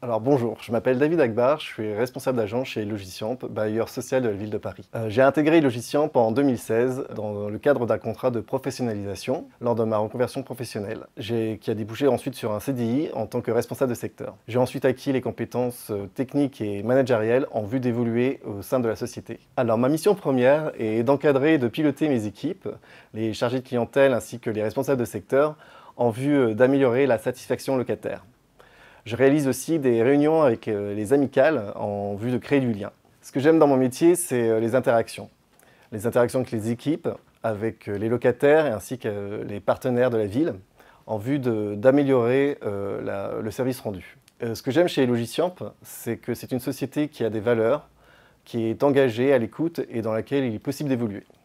Alors bonjour, je m'appelle David Agbar, je suis responsable d'agent chez Logiciamp, bailleur social de la ville de Paris. Euh, j'ai intégré Logiciamp en 2016 dans le cadre d'un contrat de professionnalisation lors de ma reconversion professionnelle, qui a débouché ensuite sur un CDI en tant que responsable de secteur. J'ai ensuite acquis les compétences euh, techniques et managériales en vue d'évoluer au sein de la société. Alors ma mission première est d'encadrer et de piloter mes équipes, les chargés de clientèle ainsi que les responsables de secteur en vue euh, d'améliorer la satisfaction locataire je réalise aussi des réunions avec euh, les amicales en vue de créer du lien. Ce que j'aime dans mon métier, c'est euh, les interactions. Les interactions avec les équipes, avec euh, les locataires et ainsi que les partenaires de la ville en vue d'améliorer le service rendu. ce que j'aime chez Logiciamp, c'est que c'est une société qui a des valeurs, qui est engagée à l'écoute et dans laquelle il est possible d'évoluer.